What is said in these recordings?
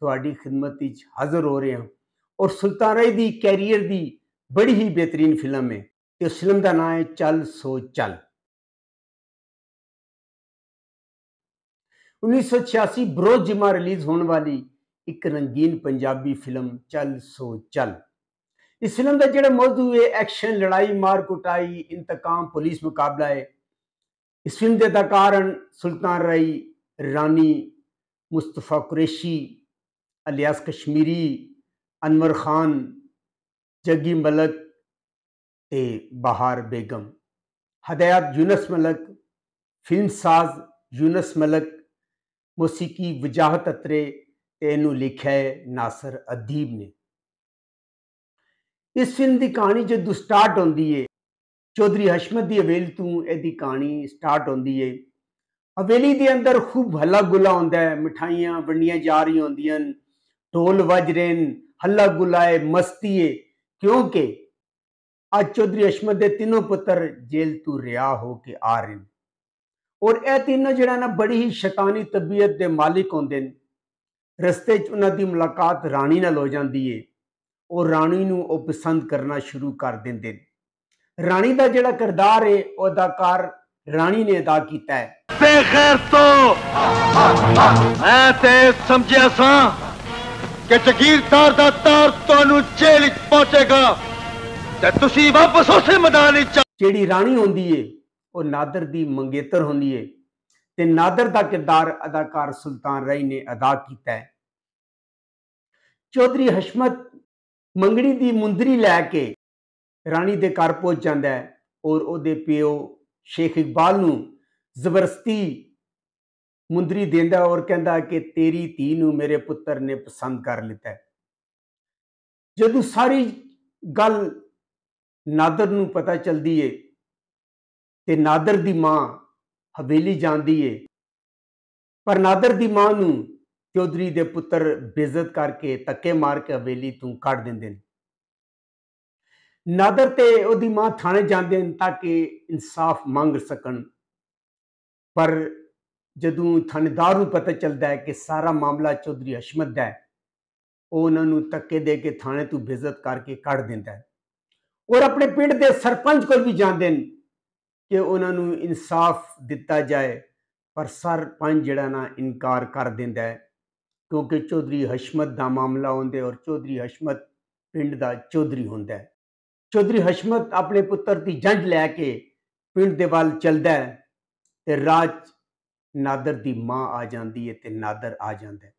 تاریخ خدمت حاضر ہو رہے ہیں اور سلطان رئی کی کیریئر کی بڑی ہی بہترین فلم ہے تو اس فلم کا نام ہے چل سو چل انیس سو چھیاسی بروز جمعہ رلیز ہونے والی ایک رنگین پنجابی فلم چل سو چل اس فلم کا جاضو ہے ایکشن لڑائی مار کٹائی انتقام پولیس مقابلہ ہے اس فلم سلطان رئی رانی مستفا قریشی ਅਲਿਆਸ ਕਸ਼ਮੀਰੀ ਅਨਵਰ ਖਾਨ ਜੱਗੀ ਮਲਕ ਤੇ ਬਹਾਰ ਬੇਗਮ ਹਦਾਇਤ ਯੂਨਸ ਮਲਕ ਫਿਲਮ ਸਾਜ਼ ਯੂਨਸ ਮਲਕ ਮੌਸੀਕੀ ਵਜਾਹਤ ਅਤਰੇ ਤੇ ਇਹਨੂੰ ਲਿਖਿਆ ਹੈ ਨਾਸਰ ਅਦੀਬ ਨੇ ਇਸ ਫਿਲਮ ਦੀ ਕਹਾਣੀ ਜਦੋਂ ਸਟਾਰਟ ਹੁੰਦੀ ਏ ਚੌਧਰੀ ਹਸ਼ਮਤ ਦੀ ਹਵੇਲੀ ਤੋਂ ਇਹਦੀ ਕਹਾਣੀ ਸਟਾਰਟ ਹੁੰਦੀ ਏ ਹਵੇਲੀ ਦੇ ਅੰਦਰ ਖੂਬ ਹੱਲਾ ਗੁੱਲਾ ਹੁੰਦਾ ਹੈ ਮਠਾਈਆਂ ਵੰਡੀਆਂ ਜਾ ਰਹੀਆਂ ਹੁੰਦੀਆਂ ਢੋਲ ਵੱਜ ਰਹੇ ਨ ਹੱਲਾ ਗੁਲਾਏ ਮਸਤੀਏ ਕਿਉਂਕਿ ਅੱਜ ਚੌਧਰੀ ਅਸ਼ਮਤ ਦੇ ਤਿੰਨੋਂ ਪੁੱਤਰ ਜੇਲ੍ਹ ਤੋਂ ਰਿਹਾ ਹੋ ਕੇ ਆ ਰਹੇ ਔਰ ਇਹ ਤਿੰਨ ਜਿਹੜਾ ਨਾ ਬੜੀ ਹੀ ਸ਼ੈਤਾਨੀ ਤਬੀਅਤ ਦੇ ਮਾਲਿਕ ਹੁੰਦੇ ਨੇ ਰਸਤੇ 'ਚ ਉਹਨਾਂ ਦੀ ਮੁਲਾਕਾਤ ਰਾਣੀ ਨਾਲ ਹੋ ਜਾਂਦੀ ਏ ਔਰ ਰਾਣੀ ਨੂੰ ਉਹ ਪਸੰਦ ਕਰਨਾ ਸ਼ੁਰੂ ਕਰ ਦਿੰਦੇ ਨੇ ਰਾਣੀ ਦਾ ਜਿਹੜਾ ਕਿਰਦਾਰ ਏ ਉਹ ਅਦਾਕਾਰ ਰਾਣੀ ਨੇ ਅਦਾ ਕੀਤਾ ਹੈ ਬੇਖੈਰ ਤੋਂ ਮੈਂ ਤੇ ਸਮਝਿਆ ਸਾਂ ਕਿ ਜ਼ਗੀਰਦਾਰ ਦਾ ਤਾਰ ਤੁਹਾਨੂੰ ਜੇਲ੍ਹ ਵਿੱਚ ਪਹੁੰਚੇਗਾ ਤੇ ਤੁਸੀਂ ਵਾਪਸ ਉਸੇ ਮੈਦਾਨ ਵਿੱਚ ਜਿਹੜੀ ਰਾਣੀ ਹੁੰਦੀ ਏ ਉਹ ਨਾਦਰ ਦੀ ਮੰਗੇਤਰ ਹੁੰਦੀ ਏ ਤੇ ਨਾਦਰ ਦਾ ਕਿਰਦਾਰ ਅਦਾਕਾਰ ਸੁਲਤਾਨ ਰਾਈ ਨੇ ਅਦਾ ਕੀਤਾ ਹੈ ਚੌਧਰੀ ਹਸ਼ਮਤ ਮੰਗਣੀ ਦੀ ਮੁੰਦਰੀ ਲੈ ਕੇ ਰਾਣੀ ਦੇ ਘਰ ਪਹੁੰਚ ਜਾਂਦਾ ਹੈ ਔਰ ਉਹਦੇ ਪਿਓ ਸ਼ੇਖ ਇਕਬਾਲ ਨੂੰ ਜ਼ਬਰਦਸਤੀ ਮੁੰਦਰੀ ਦਿੰਦਾ ਔਰ ਕਹਿੰਦਾ ਕਿ ਤੇਰੀ ਧੀ ਨੂੰ ਮੇਰੇ ਪੁੱਤਰ ਨੇ ਪਸੰਦ ਕਰ ਲਿੱਤਾ ਜਦੋਂ ਸਾਰੀ ਗੱਲ ਨਾਦਰ ਨੂੰ ਪਤਾ ਚਲਦੀ ਏ ਤੇ ਨਾਦਰ ਦੀ ਮਾਂ ਹਵੇਲੀ ਜਾਂਦੀ ਏ ਪਰ ਨਾਦਰ ਦੀ ਮਾਂ ਨੂੰ ਚੌਧਰੀ ਦੇ ਪੁੱਤਰ ਬੇਇੱਜ਼ਤ ਕਰਕੇ ਤੱਕੇ ਮਾਰ ਕੇ ਹਵੇਲੀ ਤੋਂ ਕੱਢ ਦਿੰਦੇ ਨੇ ਨਾਦਰ ਤੇ ਉਹਦੀ ਮਾਂ ਥਾਣੇ ਜਾਂਦੇ ਨੇ ਤਾਂ ਕਿ ਇਨਸਾਫ ਮੰਗ ਸਕਣ ਪਰ جدو تھا پتا چلتا ہے کہ سارا معاملہ چودھری حسمت دنوں تک دے تھانے تزت کر کے کھڑ دیا اور اپنے پنڈ کے سرپنچ کو بھی جانتے ہیں کہ انہوں نے انصاف دتا جائے پر سرپنچ جہاں نا انکار کر دوں کہ چودھری ہشمت کا معاملہ ہو چوہدری ہسمت پنڈ کا چودھری ہوں چودھری ہسمت اپنے پتر کی جنڈ لے کے پڑھ کے ولد ਨਾਦਰ ਦੀ ਮਾਂ ਆ ਜਾਂਦੀ ਹੈ ਤੇ ਨਾਦਰ ਆ ਜਾਂਦਾ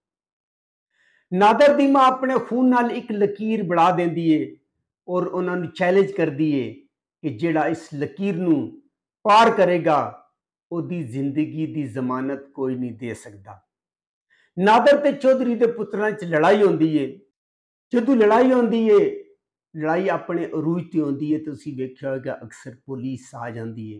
ਨਾਦਰ ਦੀ ਮਾਂ ਆਪਣੇ ਖੂਨ ਨਾਲ ਇੱਕ ਲਕੀਰ ਬਣਾ ਦਿੰਦੀ ਏ ਔਰ ਉਹਨਾਂ ਨੂੰ ਚੈਲੰਜ ਕਰਦੀ ਏ ਕਿ ਜਿਹੜਾ ਇਸ ਲਕੀਰ ਨੂੰ ਪਾਰ ਕਰੇਗਾ ਉਹਦੀ ਜ਼ਿੰਦਗੀ ਦੀ ਜ਼ਮਾਨਤ ਕੋਈ ਨਹੀਂ ਦੇ ਸਕਦਾ ਨਾਦਰ ਤੇ ਚੌਧਰੀ ਦੇ ਪੁੱਤਰਾਂ 'ਚ ਲੜਾਈ ਹੁੰਦੀ ਏ ਜਦੋਂ ਲੜਾਈ ਹੁੰਦੀ ਏ ਲੜਾਈ ਆਪਣੇ ਅਰੂਜ ਤੇ ਹੁੰਦੀ ਏ ਤੁਸੀਂ ਵੇਖਿਆ ਹੋਵੇਗਾ ਅਕਸਰ ਪੁਲਿਸ ਆ ਜਾਂਦੀ ਏ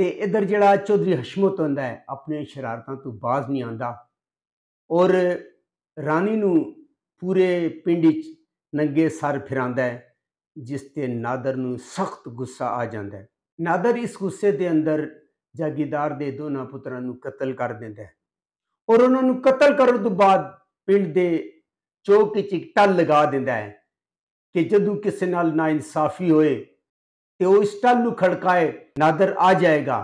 ਤੇ ਇਧਰ ਜਿਹੜਾ ਚੌਧਰੀ ਹਸ਼ਮਤ ਹੁੰਦਾ ਹੈ ਆਪਣੇ ਸ਼ਰਾਰਤਾਂ ਤੋਂ ਬਾਜ਼ ਨਹੀਂ ਆਂਦਾ ਔਰ ਰਾਣੀ ਨੂੰ ਪੂਰੇ ਪਿੰਡ ਵਿੱਚ ਨੰਗੇ ਸਰ ਫਿਰਾਂਦਾ ਹੈ ਜਿਸ ਤੇ ਨਾਦਰ ਨੂੰ ਸਖਤ ਗੁੱਸਾ ਆ ਜਾਂਦਾ ਹੈ ਨਾਦਰ ਇਸ ਗੁੱਸੇ ਦੇ ਅੰਦਰ ਜਾਗੀਰਦਾਰ ਦੇ ਦੋਨਾਂ ਪੁੱਤਰਾਂ ਨੂੰ ਕਤਲ ਕਰ ਦਿੰਦਾ ਹੈ ਔਰ ਉਹਨਾਂ ਨੂੰ ਕਤਲ ਕਰਨ ਤੋਂ ਬਾਅਦ ਪਿੰਡ ਦੇ ਚੌਕ ਵਿੱਚ ਇੱਕ ਟੱਲ ਲਗਾ ਦਿੰਦਾ ਹੈ ਕਿ ਜਦੋਂ ਕਿਸੇ ਨਾਲ ਨਾਇਨਸਾਫੀ ਹੋਏ ਤੇ ਉਹ ਇਸ ਟਲ ਨੂੰ ਖੜਕਾਏ ਨਾਦਰ ਆ ਜਾਏਗਾ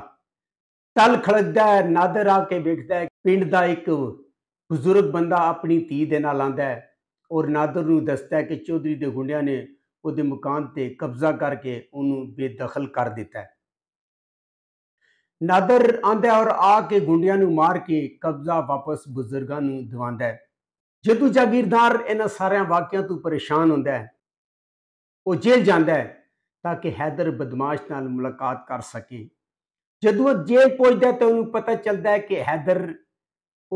ਟਲ ਖੜਕਦਾ ਹੈ ਨਾਦਰ ਆ ਕੇ ਵੇਖਦਾ ਹੈ ਪਿੰਡ ਦਾ ਇੱਕ ਬਜ਼ੁਰਗ ਬੰਦਾ ਆਪਣੀ ਧੀ ਦੇ ਨਾਲ ਆਂਦਾ ਹੈ ਔਰ ਨਾਦਰ ਨੂੰ ਦੱਸਦਾ ਹੈ ਕਿ ਚੌਧਰੀ ਦੇ ਗੁੰਡਿਆਂ ਨੇ ਉਹਦੇ ਮਕਾਨ ਤੇ ਕਬਜ਼ਾ ਕਰਕੇ ਉਹਨੂੰ ਬੇਦਖਲ ਕਰ ਦਿੱਤਾ ਹੈ ਨਾਦਰ ਆਂਦਾ ਔਰ ਆ ਕੇ ਗੁੰਡਿਆਂ ਨੂੰ ਮਾਰ ਕੇ ਕਬਜ਼ਾ ਵਾਪਸ ਬਜ਼ੁਰਗਾਂ ਨੂੰ ਦਿਵਾਉਂਦਾ ਹੈ ਜਦੋਂ ਜਾਗੀਰਦਾਰ ਇਹਨਾਂ ਸਾਰਿਆਂ ਵਾਕਿਆਂ ਤੋਂ ਪਰੇਸ਼ਾਨ ਹੁੰਦਾ ਹੈ ਉਹ ਜੇਲ੍ਹ ਜਾਂਦਾ ਹੈ تاکہ حیدر بدماش نال ملاقات کر سکے جدو جیل پہنچتا ہے تو انہوں پتہ چلتا ہے کہ حیدر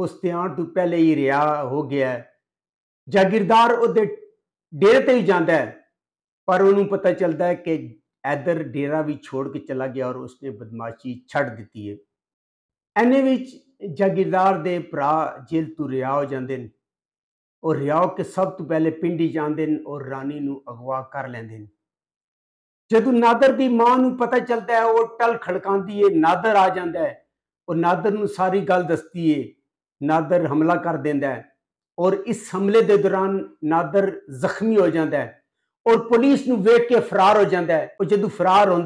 اس دیا تو پہلے ہی ریا ہو گیا ہے جاگیردار اسے ڈیرے ہی جانا ہے پر انہوں پتہ چلتا ہے کہ حیدر ڈیرا بھی چھوڑ کے چلا گیا اور اس نے بدماشی چھڑ دیتی ہے اینے وچ جاگردار دے پرا جیل تو ریا ہو جاندے ہیں اور ریاؤ کے سب تو پہلے پنڈی جانے اور رانی نو اغوا کر لیندے ہیں جدو نادر کی ماں نت چلتا ہے وہ ٹل خڑکا دیے نادر آ جادر ساری گل دستی نادر حملہ کر دیا اور اس حملے کے دوران نادر زخمی ہو جاتا ہے اور پولیس ویک کے فرار ہو جاتا ہے اور جدو فرار ہو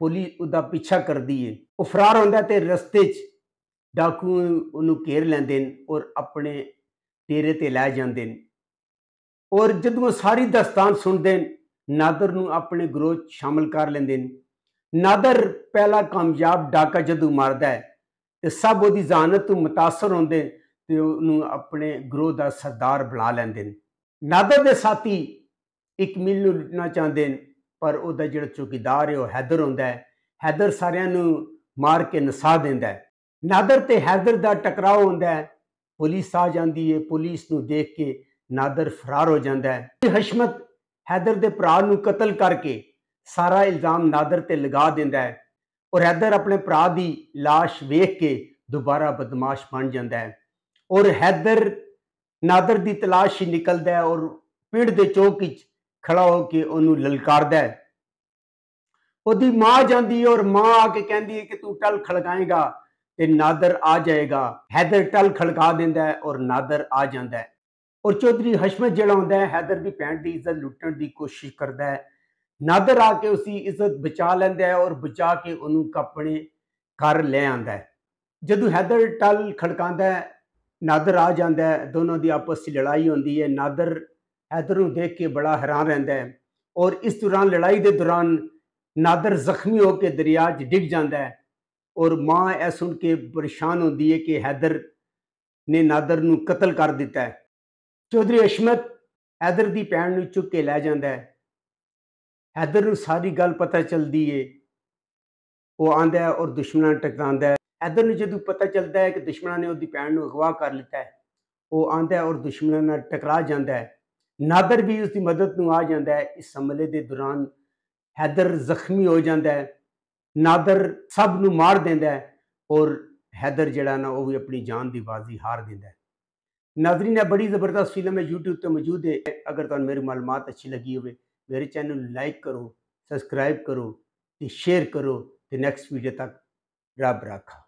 پولیس اس کا پیچھا کر دیے وہ فرار ہوتا ہے تو رستے چاقو گھیر لیند اپنے ٹیری تر جدوں ساری دستان سنتے ہیں ਨਾਦਰ ਨੂੰ ਆਪਣੇ ਗਰੋਹ ਸ਼ਾਮਲ ਕਰ ਲੈਂਦੇ ਨੇ ਨਾਦਰ ਪਹਿਲਾ ਕਾਮਯਾਬ ਡਾਕਾ ਜਦੂ ਮਾਰਦਾ ਹੈ ਤੇ ਸਭ ਉਹਦੀ ਜ਼ਾਨਤ ਤੋਂ متاثر ਹੁੰਦੇ ਤੇ ਉਹਨੂੰ ਆਪਣੇ ਗਰੋਹ ਦਾ ਸਰਦਾਰ ਬਣਾ ਲੈਂਦੇ ਨੇ ਨਾਦਰ ਦੇ ਸਾਥੀ ਇੱਕ ਮਿਲ ਨੂੰ ਲੁੱਟਣਾ ਚਾਹੁੰਦੇ ਨੇ ਪਰ ਉਹਦਾ ਜਿਹੜਾ ਚੌਕੀਦਾਰ ਹੈ ਉਹ ਹੈਦਰ ਹੁੰਦਾ ਹੈ ਹੈਦਰ ਸਾਰਿਆਂ ਨੂੰ ਮਾਰ ਕੇ ਨਸਾ ਦਿੰਦਾ ਹੈ ਨਾਦਰ ਤੇ ਹੈਦਰ ਦਾ ਟਕਰਾਅ ਹੁੰਦਾ ਹੈ ਪੁਲਿਸ ਆ ਜਾਂਦੀ ਹੈ ਪੁਲਿਸ ਨੂੰ ਦੇਖ ਕੇ ਨਾਦਰ ਫਰਾਰ ਹੋ ਜਾਂਦਾ ਹੈ ਹਸ਼ਮਤ حیدر پا قتل کر کے سارا الزام نادر تگا در حیدر اپنے پرا کی لاش ویخ کے دوبارہ بدماش بن جاتا ہے اور حیدر نادر کی تلاش ہی نکلد ہے اور پیڑ کے چوک چڑھا ہو کے اُنہوں للکار ہے وہی ماں جاتی ہے اور ماں آ کے کہہ دی ہے کہ تل خڑکائے گا کہ نادر آ جائے گا حیدر ٹل خلکا دینا ہے اور نادر آ جا اور چودھری ہشمت جہاں ہوں حیدر بھی پیٹ کی عزت لٹن کی کوشش کرتا ہے نادر آ کے اس کی عزت بچا لینا ہے اور بچا کے انہوں اپنے گھر لے آدھوں حیدر ٹل کھڑکا ہے نادر آ جایا دونوں کی آپس لڑائی آتی ہے نادر حیدر دیکھ کے بڑا حیران رہتا ہے اور اس دوران لڑائی کے دوران نادر زخمی ہو کے دریا جگ جاتا ہے اور ماں یہ سن کے پریشان ہوتی ہے کہ حیدر نے نادر قتل کر دیتا ہے چودھری عشمت حیدر پیڑ نی لر ساری گل پتہ چلتی ہے وہ آدھا اور دشمن ٹکرا حیدر جدو پتا چلتا ہے کہ دشمن نے اس کی پین اگوا کر لیا ہے وہ آد ہے اور دشمنوں ٹکرا جانا ہے نادر بھی اس کی مدد کو آ جا اس حملے کے دوران حیدر زخمی ہو جاتے نادر سب نو مار دور حیدر جڑا نا وہ بھی اپنی جان کی بازی ہار د ہے بڑی زبردست فلم ہے یوٹیوب تو موجود ہے اگر تعین میری معلومات اچھی لگی ہوئے میرے چینل لائک کرو سبسکرائب کرو شیئر کرو تو نیکسٹ ویڈیو تک رب رکھا